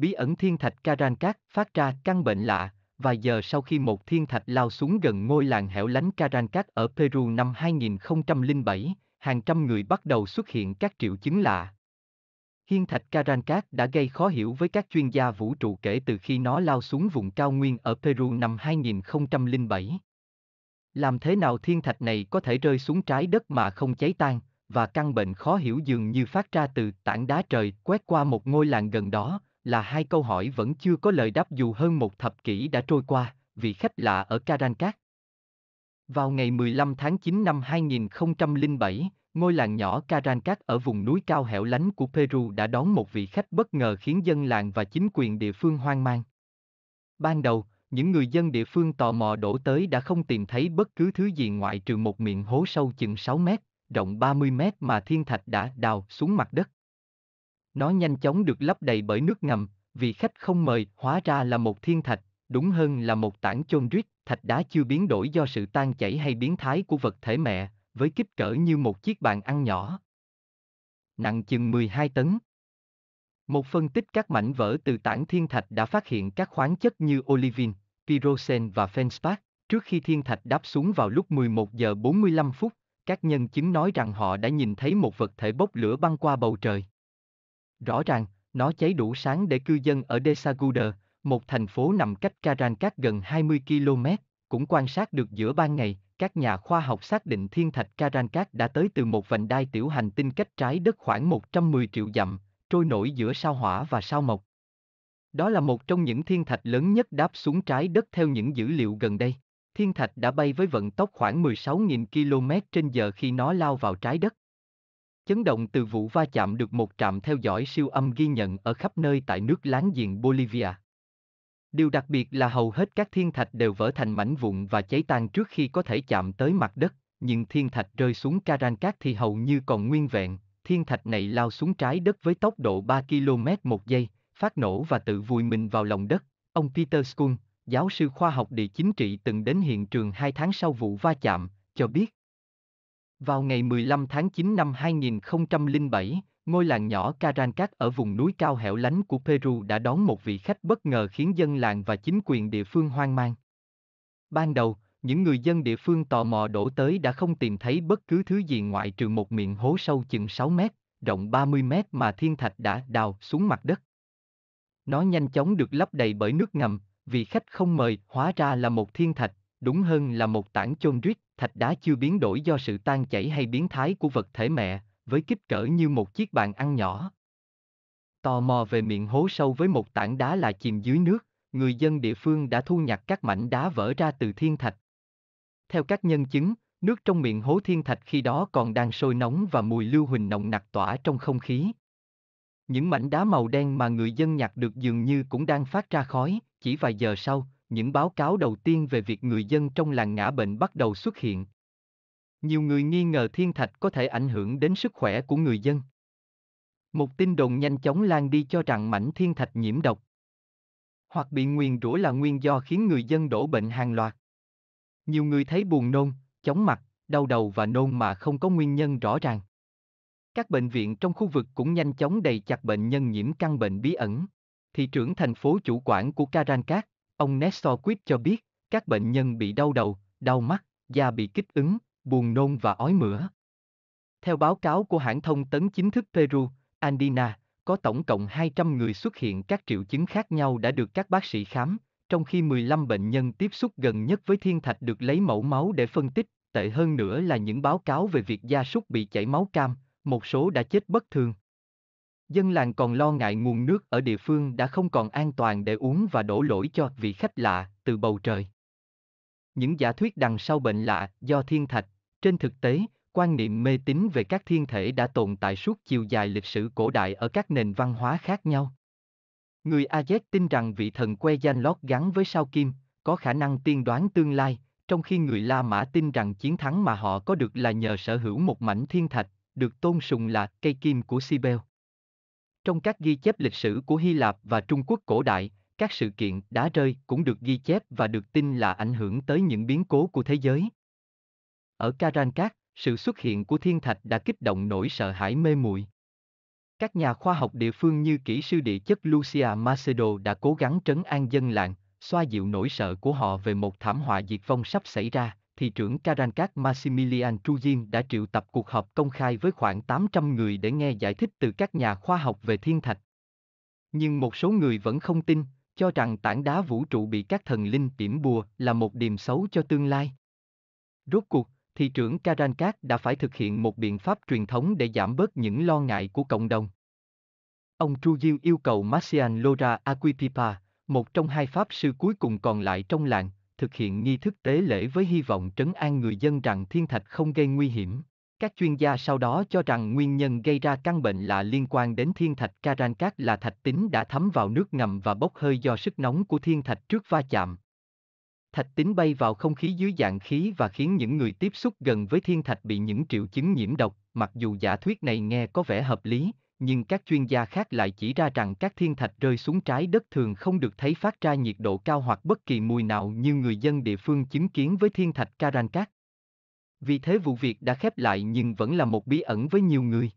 bí ẩn thiên thạch Karankat phát ra căn bệnh lạ, vài giờ sau khi một thiên thạch lao xuống gần ngôi làng hẻo lánh Karankat ở Peru năm 2007, hàng trăm người bắt đầu xuất hiện các triệu chứng lạ. Thiên thạch Karankat đã gây khó hiểu với các chuyên gia vũ trụ kể từ khi nó lao xuống vùng cao nguyên ở Peru năm 2007. Làm thế nào thiên thạch này có thể rơi xuống trái đất mà không cháy tan, và căn bệnh khó hiểu dường như phát ra từ tảng đá trời quét qua một ngôi làng gần đó, là hai câu hỏi vẫn chưa có lời đáp dù hơn một thập kỷ đã trôi qua, vị khách lạ ở Karankak. Vào ngày 15 tháng 9 năm 2007, ngôi làng nhỏ Karankak ở vùng núi cao hẻo lánh của Peru đã đón một vị khách bất ngờ khiến dân làng và chính quyền địa phương hoang mang. Ban đầu, những người dân địa phương tò mò đổ tới đã không tìm thấy bất cứ thứ gì ngoại trừ một miệng hố sâu chừng 6 mét, rộng 30 mét mà thiên thạch đã đào xuống mặt đất nó nhanh chóng được lấp đầy bởi nước ngầm, vì khách không mời hóa ra là một thiên thạch, đúng hơn là một tảng chôn rít, thạch đá chưa biến đổi do sự tan chảy hay biến thái của vật thể mẹ, với kích cỡ như một chiếc bàn ăn nhỏ. Nặng chừng 12 tấn. Một phân tích các mảnh vỡ từ tảng thiên thạch đã phát hiện các khoáng chất như olivine, pyroxen và feldspar. Trước khi thiên thạch đáp xuống vào lúc 11 giờ 45 phút, các nhân chứng nói rằng họ đã nhìn thấy một vật thể bốc lửa băng qua bầu trời. Rõ ràng, nó cháy đủ sáng để cư dân ở Desaguder, một thành phố nằm cách Karankat gần 20 km, cũng quan sát được giữa ban ngày, các nhà khoa học xác định thiên thạch Karankat đã tới từ một vành đai tiểu hành tinh cách trái đất khoảng 110 triệu dặm, trôi nổi giữa sao hỏa và sao mộc. Đó là một trong những thiên thạch lớn nhất đáp xuống trái đất theo những dữ liệu gần đây. Thiên thạch đã bay với vận tốc khoảng 16.000 km trên giờ khi nó lao vào trái đất. Chấn động từ vụ va chạm được một trạm theo dõi siêu âm ghi nhận ở khắp nơi tại nước láng giềng Bolivia. Điều đặc biệt là hầu hết các thiên thạch đều vỡ thành mảnh vụn và cháy tan trước khi có thể chạm tới mặt đất, nhưng thiên thạch rơi xuống Carancas thì hầu như còn nguyên vẹn, thiên thạch này lao xuống trái đất với tốc độ 3 km một giây, phát nổ và tự vùi mình vào lòng đất. Ông Peter Schoon, giáo sư khoa học địa chính trị từng đến hiện trường hai tháng sau vụ va chạm, cho biết, vào ngày 15 tháng 9 năm 2007, ngôi làng nhỏ Carancas ở vùng núi cao hẻo lánh của Peru đã đón một vị khách bất ngờ khiến dân làng và chính quyền địa phương hoang mang. Ban đầu, những người dân địa phương tò mò đổ tới đã không tìm thấy bất cứ thứ gì ngoại trừ một miệng hố sâu chừng 6 mét, rộng 30 mét mà thiên thạch đã đào xuống mặt đất. Nó nhanh chóng được lấp đầy bởi nước ngầm, vì khách không mời hóa ra là một thiên thạch, đúng hơn là một tảng chôn rít, thạch đá chưa biến đổi do sự tan chảy hay biến thái của vật thể mẹ, với kích cỡ như một chiếc bàn ăn nhỏ. Tò mò về miệng hố sâu với một tảng đá là chìm dưới nước, người dân địa phương đã thu nhặt các mảnh đá vỡ ra từ thiên thạch. Theo các nhân chứng, nước trong miệng hố thiên thạch khi đó còn đang sôi nóng và mùi lưu huỳnh nồng nặc tỏa trong không khí. Những mảnh đá màu đen mà người dân nhặt được dường như cũng đang phát ra khói, chỉ vài giờ sau, những báo cáo đầu tiên về việc người dân trong làng ngã bệnh bắt đầu xuất hiện. Nhiều người nghi ngờ thiên thạch có thể ảnh hưởng đến sức khỏe của người dân. Một tin đồn nhanh chóng lan đi cho rằng mảnh thiên thạch nhiễm độc hoặc bị nguyền rủa là nguyên do khiến người dân đổ bệnh hàng loạt. Nhiều người thấy buồn nôn, chóng mặt, đau đầu và nôn mà không có nguyên nhân rõ ràng. Các bệnh viện trong khu vực cũng nhanh chóng đầy chặt bệnh nhân nhiễm căn bệnh bí ẩn. Thị trưởng thành phố chủ quản của Karankak, Ông Nestor Quýt cho biết, các bệnh nhân bị đau đầu, đau mắt, da bị kích ứng, buồn nôn và ói mửa. Theo báo cáo của hãng thông tấn chính thức Peru, Andina, có tổng cộng 200 người xuất hiện các triệu chứng khác nhau đã được các bác sĩ khám, trong khi 15 bệnh nhân tiếp xúc gần nhất với thiên thạch được lấy mẫu máu để phân tích, tệ hơn nữa là những báo cáo về việc gia súc bị chảy máu cam, một số đã chết bất thường dân làng còn lo ngại nguồn nước ở địa phương đã không còn an toàn để uống và đổ lỗi cho vị khách lạ từ bầu trời. Những giả thuyết đằng sau bệnh lạ do thiên thạch, trên thực tế, quan niệm mê tín về các thiên thể đã tồn tại suốt chiều dài lịch sử cổ đại ở các nền văn hóa khác nhau. Người Aztec tin rằng vị thần que danh lót gắn với sao kim, có khả năng tiên đoán tương lai, trong khi người La Mã tin rằng chiến thắng mà họ có được là nhờ sở hữu một mảnh thiên thạch, được tôn sùng là cây kim của Sibel. Trong các ghi chép lịch sử của Hy Lạp và Trung Quốc cổ đại, các sự kiện đá rơi cũng được ghi chép và được tin là ảnh hưởng tới những biến cố của thế giới. Ở Karankak, sự xuất hiện của thiên thạch đã kích động nỗi sợ hãi mê muội. Các nhà khoa học địa phương như kỹ sư địa chất Lucia Macedo đã cố gắng trấn an dân làng, xoa dịu nỗi sợ của họ về một thảm họa diệt vong sắp xảy ra thị trưởng Caracas Maximilian Trujillo đã triệu tập cuộc họp công khai với khoảng 800 người để nghe giải thích từ các nhà khoa học về thiên thạch. Nhưng một số người vẫn không tin, cho rằng tảng đá vũ trụ bị các thần linh tiểm bùa là một điểm xấu cho tương lai. Rốt cuộc, thị trưởng Caracas đã phải thực hiện một biện pháp truyền thống để giảm bớt những lo ngại của cộng đồng. Ông Trujillo yêu cầu Marcian Lora Aquipipa, một trong hai pháp sư cuối cùng còn lại trong làng, thực hiện nghi thức tế lễ với hy vọng trấn an người dân rằng thiên thạch không gây nguy hiểm. Các chuyên gia sau đó cho rằng nguyên nhân gây ra căn bệnh là liên quan đến thiên thạch Karankat là thạch tín đã thấm vào nước ngầm và bốc hơi do sức nóng của thiên thạch trước va chạm. Thạch tín bay vào không khí dưới dạng khí và khiến những người tiếp xúc gần với thiên thạch bị những triệu chứng nhiễm độc, mặc dù giả thuyết này nghe có vẻ hợp lý, nhưng các chuyên gia khác lại chỉ ra rằng các thiên thạch rơi xuống trái đất thường không được thấy phát ra nhiệt độ cao hoặc bất kỳ mùi nào như người dân địa phương chứng kiến với thiên thạch Karankat. Vì thế vụ việc đã khép lại nhưng vẫn là một bí ẩn với nhiều người.